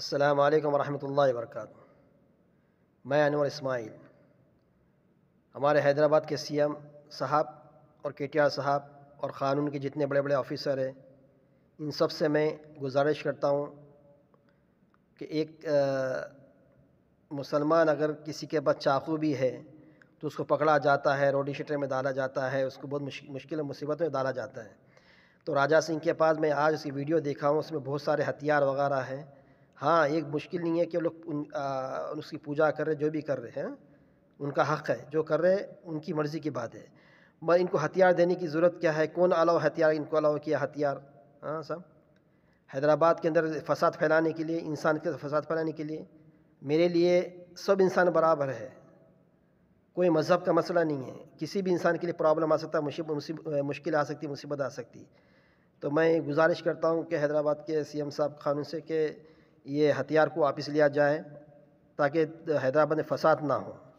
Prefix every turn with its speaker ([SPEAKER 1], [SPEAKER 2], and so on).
[SPEAKER 1] अस्सलाम वालेकुम रहमतुल्लाहि वरकत मैं अनवर इस्माइल हमारे हैदराबाद के सीएम साहब और के टी आर साहब और क़ानून के जितने बड़े बड़े ऑफिसर हैं इन सब से मैं गुजारिश करता हूँ कि एक मुसलमान अगर किसी के पास चाकू भी है तो उसको पकड़ा जाता है रोडी शटर में डाला जाता है उसको बहुत मुश्किल मुसीबत में डाला जाता है तो राजा सिंह के पास मैं आज उसकी वीडियो देखा हूँ उसमें बहुत सारे हथियार वगैरह हैं हाँ एक मुश्किल नहीं है कि वो लोग उसकी पूजा कर रहे जो भी कर रहे हैं उनका हक़ है जो कर रहे हैं उनकी मर्ज़ी की बात है मगर इनको हथियार देने की ज़रूरत क्या है कौन अलाव हथियार इनको अलाव किया हथियार हाँ सब हैदराबाद के अंदर फसाद फैलाने के लिए इंसान के फसाद फैलाने के लिए मेरे लिए सब इंसान बराबर है कोई मज़हब का मसला नहीं है किसी भी इंसान के लिए प्रॉब्लम आ सकता है मुश्किल आ सकती मुसीबत आ सकती तो मैं गुजारिश करता हूँ कि हैदराबाद के सीएम साहब खानों से कि ये हथियार को वापस लिया जाए ताकि हैदराबाद में फसाद ना हो